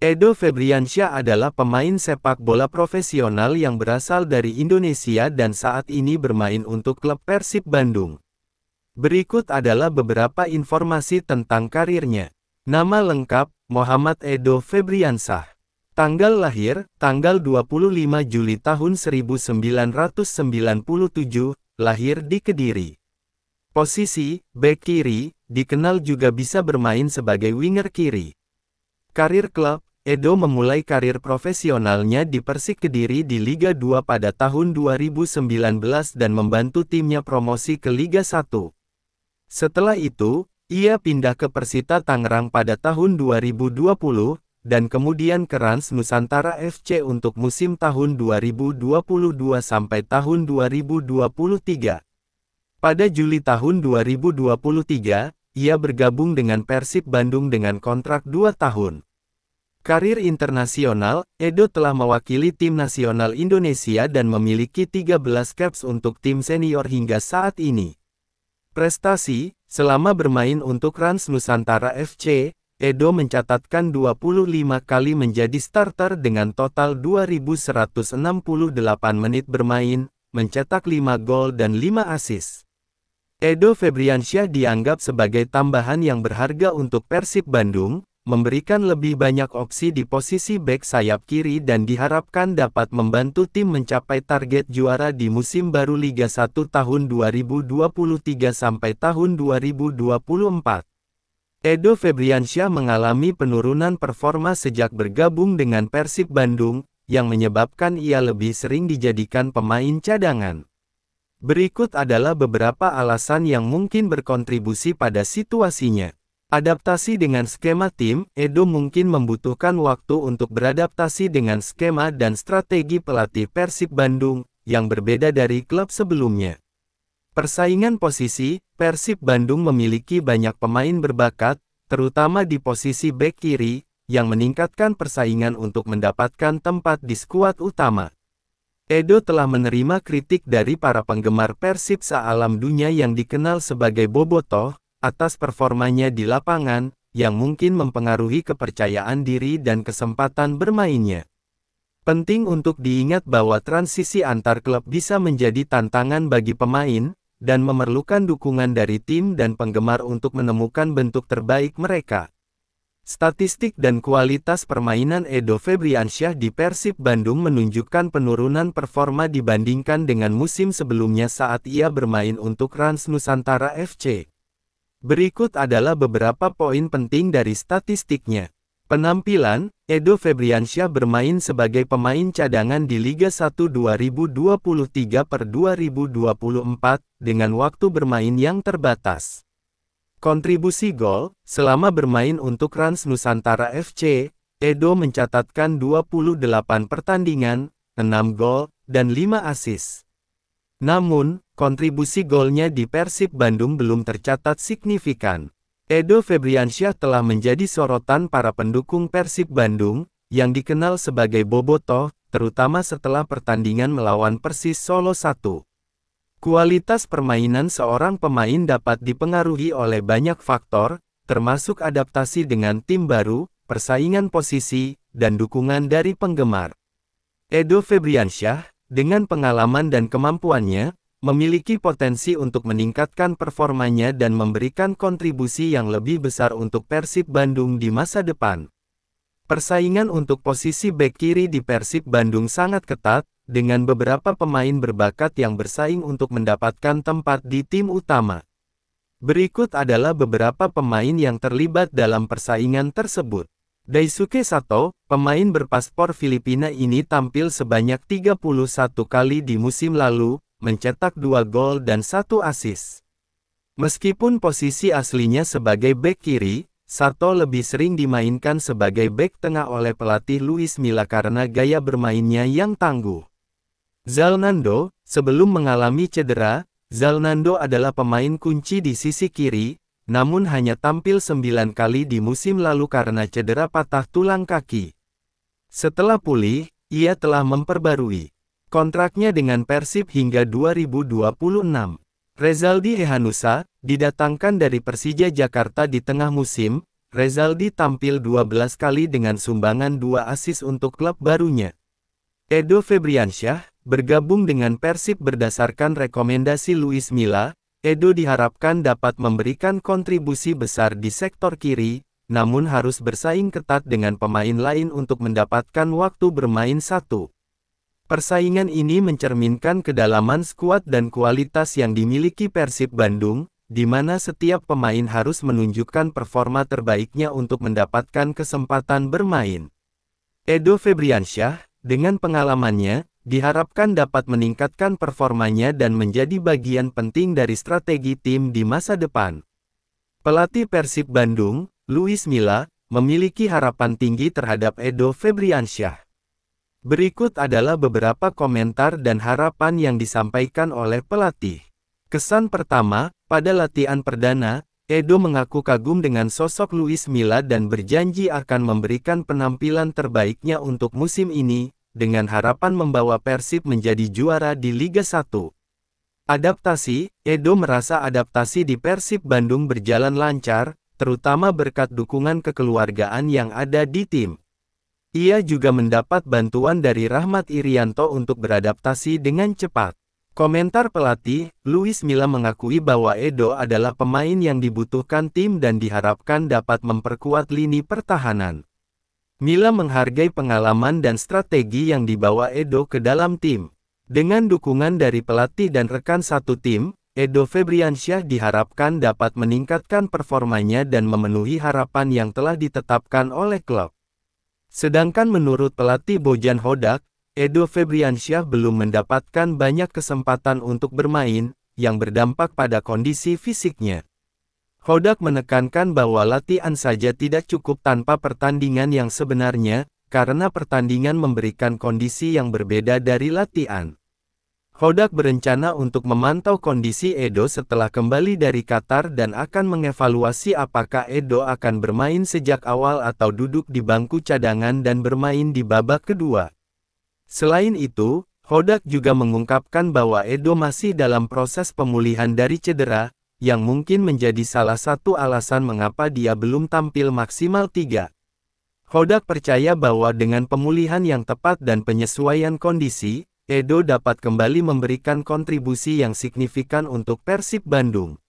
Edo Febriansyah adalah pemain sepak bola profesional yang berasal dari Indonesia dan saat ini bermain untuk klub Persib Bandung. Berikut adalah beberapa informasi tentang karirnya. Nama lengkap, Muhammad Edo Febriansyah. Tanggal lahir, tanggal 25 Juli tahun 1997, lahir di Kediri. Posisi, bek kiri, dikenal juga bisa bermain sebagai winger kiri. Karir klub, Edo memulai karir profesionalnya di Persik Kediri di Liga 2 pada tahun 2019 dan membantu timnya promosi ke Liga 1. Setelah itu, ia pindah ke Persita Tangerang pada tahun 2020, dan kemudian ke Rans Nusantara FC untuk musim tahun 2022 sampai tahun 2023. Pada Juli tahun 2023, ia bergabung dengan Persib Bandung dengan kontrak 2 tahun. Karir internasional, Edo telah mewakili tim nasional Indonesia dan memiliki 13 caps untuk tim senior hingga saat ini. Prestasi, selama bermain untuk Rans Nusantara FC, Edo mencatatkan 25 kali menjadi starter dengan total 2168 menit bermain, mencetak 5 gol dan 5 assist. Edo Febriansyah dianggap sebagai tambahan yang berharga untuk Persib Bandung, memberikan lebih banyak opsi di posisi back sayap kiri dan diharapkan dapat membantu tim mencapai target juara di musim baru Liga 1 tahun 2023 sampai tahun 2024. Edo Febriansyah mengalami penurunan performa sejak bergabung dengan Persib Bandung, yang menyebabkan ia lebih sering dijadikan pemain cadangan. Berikut adalah beberapa alasan yang mungkin berkontribusi pada situasinya. Adaptasi dengan skema tim, Edo mungkin membutuhkan waktu untuk beradaptasi dengan skema dan strategi pelatih Persib Bandung, yang berbeda dari klub sebelumnya. Persaingan posisi, Persib Bandung memiliki banyak pemain berbakat, terutama di posisi bek kiri, yang meningkatkan persaingan untuk mendapatkan tempat di skuad utama. Edo telah menerima kritik dari para penggemar Persib sealam dunia yang dikenal sebagai Bobotoh, atas performanya di lapangan, yang mungkin mempengaruhi kepercayaan diri dan kesempatan bermainnya. Penting untuk diingat bahwa transisi antar klub bisa menjadi tantangan bagi pemain, dan memerlukan dukungan dari tim dan penggemar untuk menemukan bentuk terbaik mereka. Statistik dan kualitas permainan Edo Febriansyah di Persib Bandung menunjukkan penurunan performa dibandingkan dengan musim sebelumnya saat ia bermain untuk Rans Nusantara FC. Berikut adalah beberapa poin penting dari statistiknya. Penampilan, Edo Febriansyah bermain sebagai pemain cadangan di Liga 1 2023 per 2024, dengan waktu bermain yang terbatas. Kontribusi gol, selama bermain untuk Rans Nusantara FC, Edo mencatatkan 28 pertandingan, 6 gol, dan 5 assist. Namun, kontribusi golnya di Persib Bandung belum tercatat signifikan. Edo Febriansyah telah menjadi sorotan para pendukung Persib Bandung, yang dikenal sebagai Boboto, terutama setelah pertandingan melawan Persis Solo 1. Kualitas permainan seorang pemain dapat dipengaruhi oleh banyak faktor, termasuk adaptasi dengan tim baru, persaingan posisi, dan dukungan dari penggemar. Edo Febriansyah, dengan pengalaman dan kemampuannya, memiliki potensi untuk meningkatkan performanya dan memberikan kontribusi yang lebih besar untuk Persib Bandung di masa depan. Persaingan untuk posisi bek kiri di Persib Bandung sangat ketat, dengan beberapa pemain berbakat yang bersaing untuk mendapatkan tempat di tim utama. Berikut adalah beberapa pemain yang terlibat dalam persaingan tersebut. Daisuke Sato, pemain berpaspor Filipina ini tampil sebanyak 31 kali di musim lalu, mencetak dua gol dan satu asis. Meskipun posisi aslinya sebagai bek kiri, Sato lebih sering dimainkan sebagai bek tengah oleh pelatih Luis Milla karena gaya bermainnya yang tangguh. Zalnando, sebelum mengalami cedera, Zalnando adalah pemain kunci di sisi kiri, namun hanya tampil sembilan kali di musim lalu karena cedera patah tulang kaki. Setelah pulih, ia telah memperbarui kontraknya dengan Persib hingga 2026. Rezaldi Hehanusa, didatangkan dari Persija Jakarta di tengah musim, Rezaldi tampil 12 kali dengan sumbangan dua asis untuk klub barunya. Edo Febriansyah, bergabung dengan Persib berdasarkan rekomendasi Luis Milla, Edo diharapkan dapat memberikan kontribusi besar di sektor kiri, namun harus bersaing ketat dengan pemain lain untuk mendapatkan waktu bermain satu. Persaingan ini mencerminkan kedalaman skuad dan kualitas yang dimiliki Persib Bandung, di mana setiap pemain harus menunjukkan performa terbaiknya untuk mendapatkan kesempatan bermain. Edo Febriansyah, dengan pengalamannya, diharapkan dapat meningkatkan performanya dan menjadi bagian penting dari strategi tim di masa depan. Pelatih Persib Bandung, Luis Milla, memiliki harapan tinggi terhadap Edo Febriansyah. Berikut adalah beberapa komentar dan harapan yang disampaikan oleh pelatih. Kesan pertama, pada latihan perdana, Edo mengaku kagum dengan sosok Luis Milla dan berjanji akan memberikan penampilan terbaiknya untuk musim ini, dengan harapan membawa Persib menjadi juara di Liga 1. Adaptasi, Edo merasa adaptasi di Persib Bandung berjalan lancar, terutama berkat dukungan kekeluargaan yang ada di tim. Ia juga mendapat bantuan dari Rahmat Irianto untuk beradaptasi dengan cepat. Komentar pelatih, Luis Mila mengakui bahwa Edo adalah pemain yang dibutuhkan tim dan diharapkan dapat memperkuat lini pertahanan. Mila menghargai pengalaman dan strategi yang dibawa Edo ke dalam tim. Dengan dukungan dari pelatih dan rekan satu tim, Edo Febriansyah diharapkan dapat meningkatkan performanya dan memenuhi harapan yang telah ditetapkan oleh klub. Sedangkan menurut pelatih Bojan Hodak, Edo Febriansyah belum mendapatkan banyak kesempatan untuk bermain, yang berdampak pada kondisi fisiknya. Hodak menekankan bahwa latihan saja tidak cukup tanpa pertandingan yang sebenarnya, karena pertandingan memberikan kondisi yang berbeda dari latihan. Hodak berencana untuk memantau kondisi Edo setelah kembali dari Qatar dan akan mengevaluasi apakah Edo akan bermain sejak awal atau duduk di bangku cadangan dan bermain di babak kedua. Selain itu, Hodak juga mengungkapkan bahwa Edo masih dalam proses pemulihan dari cedera, yang mungkin menjadi salah satu alasan mengapa dia belum tampil maksimal 3. Hodak percaya bahwa dengan pemulihan yang tepat dan penyesuaian kondisi, Edo dapat kembali memberikan kontribusi yang signifikan untuk Persib Bandung.